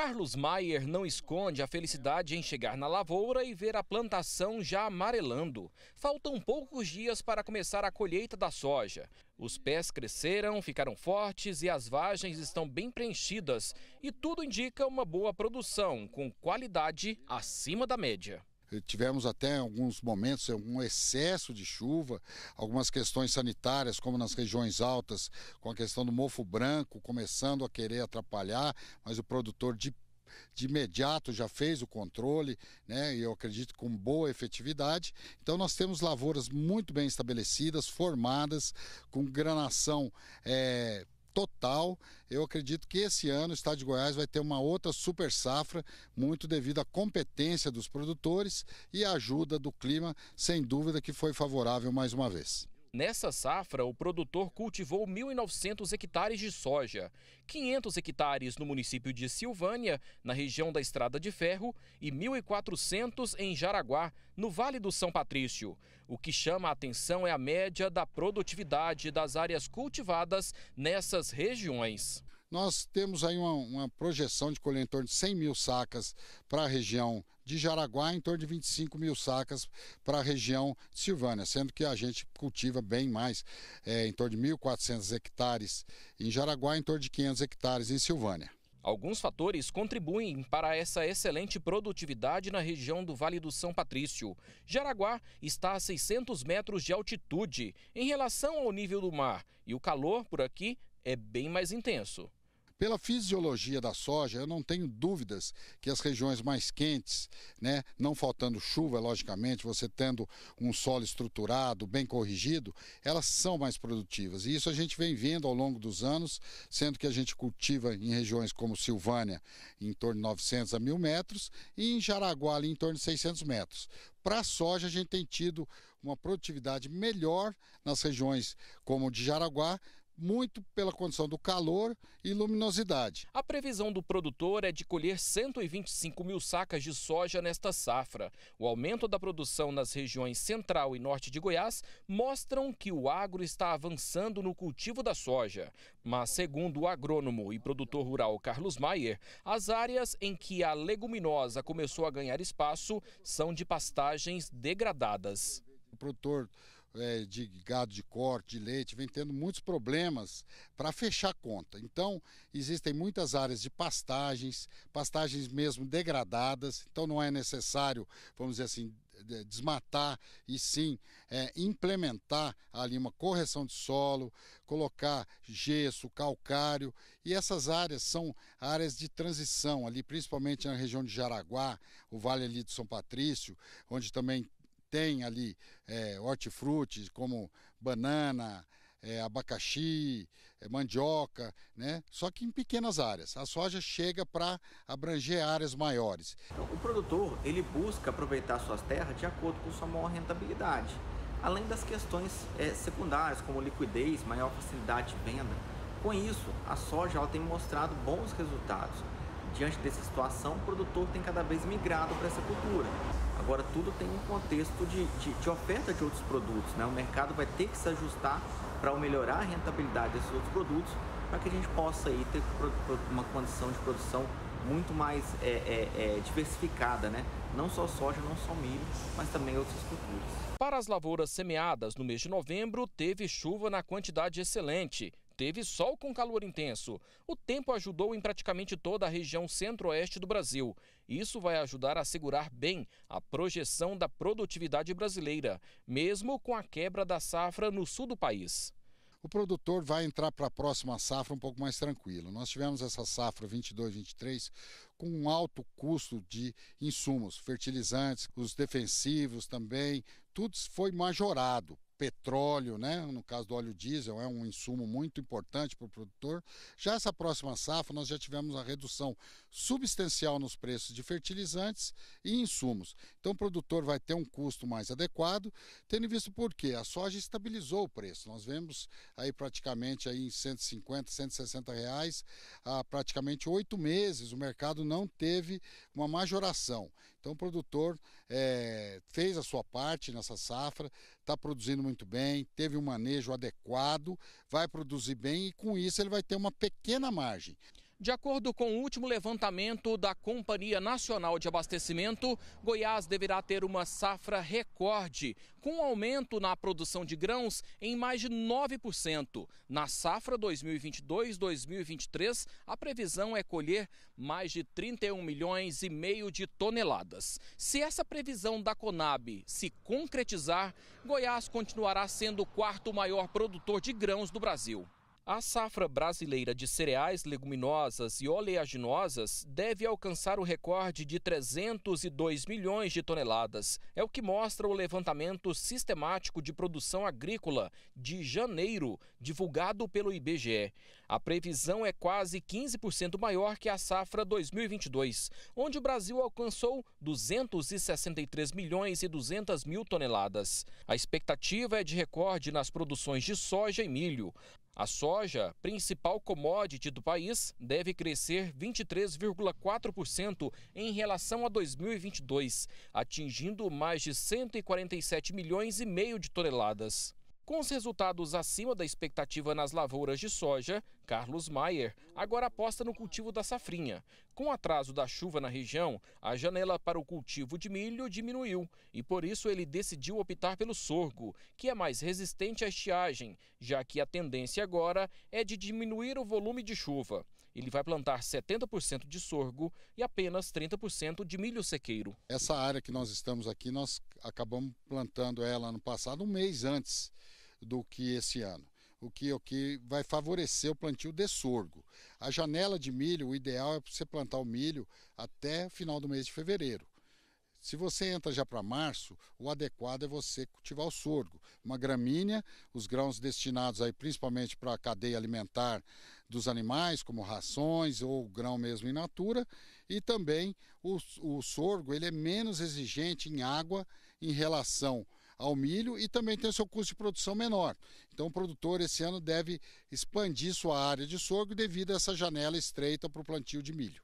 Carlos Maier não esconde a felicidade em chegar na lavoura e ver a plantação já amarelando. Faltam poucos dias para começar a colheita da soja. Os pés cresceram, ficaram fortes e as vagens estão bem preenchidas. E tudo indica uma boa produção, com qualidade acima da média tivemos até alguns momentos um excesso de chuva, algumas questões sanitárias, como nas regiões altas, com a questão do mofo branco começando a querer atrapalhar, mas o produtor de de imediato já fez o controle, né? E eu acredito com boa efetividade. Então nós temos lavouras muito bem estabelecidas, formadas, com granação é, total. Eu acredito que esse ano o estado de Goiás vai ter uma outra super safra, muito devido à competência dos produtores e à ajuda do clima, sem dúvida que foi favorável mais uma vez. Nessa safra, o produtor cultivou 1.900 hectares de soja, 500 hectares no município de Silvânia, na região da Estrada de Ferro, e 1.400 em Jaraguá, no Vale do São Patrício. O que chama a atenção é a média da produtividade das áreas cultivadas nessas regiões. Nós temos aí uma, uma projeção de colher em torno de 100 mil sacas para a região de Jaraguá, em torno de 25 mil sacas para a região de Silvânia, sendo que a gente cultiva bem mais, é, em torno de 1.400 hectares em Jaraguá, em torno de 500 hectares em Silvânia. Alguns fatores contribuem para essa excelente produtividade na região do Vale do São Patrício. Jaraguá está a 600 metros de altitude em relação ao nível do mar e o calor por aqui é bem mais intenso. Pela fisiologia da soja, eu não tenho dúvidas que as regiões mais quentes, né, não faltando chuva, logicamente, você tendo um solo estruturado, bem corrigido, elas são mais produtivas. E isso a gente vem vendo ao longo dos anos, sendo que a gente cultiva em regiões como Silvânia, em torno de 900 a 1000 metros, e em Jaraguá, ali, em torno de 600 metros. Para a soja, a gente tem tido uma produtividade melhor nas regiões como de Jaraguá, muito pela condição do calor e luminosidade. A previsão do produtor é de colher 125 mil sacas de soja nesta safra. O aumento da produção nas regiões central e norte de Goiás mostram que o agro está avançando no cultivo da soja. Mas, segundo o agrônomo e produtor rural Carlos Maier, as áreas em que a leguminosa começou a ganhar espaço são de pastagens degradadas. O produtor é, de gado de corte, de leite, vem tendo muitos problemas para fechar conta. Então, existem muitas áreas de pastagens, pastagens mesmo degradadas, então não é necessário, vamos dizer assim, desmatar e sim é, implementar ali uma correção de solo, colocar gesso, calcário e essas áreas são áreas de transição ali, principalmente na região de Jaraguá, o vale ali de São Patrício, onde também tem ali é, eh, hortifruti como banana, é, abacaxi, é, mandioca, né? só que em pequenas áreas. A soja chega para abranger áreas maiores. O produtor ele busca aproveitar suas terras de acordo com sua maior rentabilidade, além das questões é, secundárias como liquidez, maior facilidade de venda. Com isso, a soja ela tem mostrado bons resultados Diante dessa situação, o produtor tem cada vez migrado para essa cultura. Agora, tudo tem um contexto de, de, de oferta de outros produtos, né? O mercado vai ter que se ajustar para melhorar a rentabilidade desses outros produtos, para que a gente possa aí ter uma condição de produção muito mais é, é, é, diversificada, né? Não só soja, não só milho, mas também outras culturas. Para as lavouras semeadas no mês de novembro, teve chuva na quantidade excelente teve sol com calor intenso. O tempo ajudou em praticamente toda a região centro-oeste do Brasil. Isso vai ajudar a segurar bem a projeção da produtividade brasileira, mesmo com a quebra da safra no sul do país o produtor vai entrar para a próxima safra um pouco mais tranquilo. Nós tivemos essa safra 22, 23 com um alto custo de insumos, fertilizantes, os defensivos também, tudo foi majorado petróleo, né? no caso do óleo diesel, é um insumo muito importante para o produtor. Já essa próxima safra, nós já tivemos a redução substancial nos preços de fertilizantes e insumos. Então, o produtor vai ter um custo mais adequado, tendo visto por quê? A soja estabilizou o preço. Nós vemos aí praticamente aí em 150, 160 reais, há praticamente oito meses o mercado não teve uma majoração. Então o produtor é, fez a sua parte nessa safra, está produzindo muito bem, teve um manejo adequado, vai produzir bem e com isso ele vai ter uma pequena margem. De acordo com o último levantamento da Companhia Nacional de Abastecimento, Goiás deverá ter uma safra recorde, com um aumento na produção de grãos em mais de 9%. Na safra 2022-2023, a previsão é colher mais de 31 milhões e meio de toneladas. Se essa previsão da Conab se concretizar, Goiás continuará sendo o quarto maior produtor de grãos do Brasil. A safra brasileira de cereais, leguminosas e oleaginosas deve alcançar o recorde de 302 milhões de toneladas. É o que mostra o levantamento sistemático de produção agrícola de janeiro, divulgado pelo IBGE. A previsão é quase 15% maior que a safra 2022, onde o Brasil alcançou 263 milhões e 200 mil toneladas. A expectativa é de recorde nas produções de soja e milho. A soja, principal commodity do país, deve crescer 23,4% em relação a 2022, atingindo mais de 147 milhões e meio de toneladas. Com os resultados acima da expectativa nas lavouras de soja, Carlos Maier agora aposta no cultivo da safrinha. Com o atraso da chuva na região, a janela para o cultivo de milho diminuiu e por isso ele decidiu optar pelo sorgo, que é mais resistente à estiagem, já que a tendência agora é de diminuir o volume de chuva. Ele vai plantar 70% de sorgo e apenas 30% de milho sequeiro. Essa área que nós estamos aqui, nós acabamos plantando ela no passado um mês antes do que esse ano o que, o que vai favorecer o plantio de sorgo. A janela de milho, o ideal é você plantar o milho até final do mês de fevereiro. Se você entra já para março, o adequado é você cultivar o sorgo. Uma gramínea, os grãos destinados aí principalmente para a cadeia alimentar dos animais, como rações ou grão mesmo in natura, e também o, o sorgo ele é menos exigente em água em relação ao milho e também tem o seu custo de produção menor. Então o produtor esse ano deve expandir sua área de sorgo devido a essa janela estreita para o plantio de milho.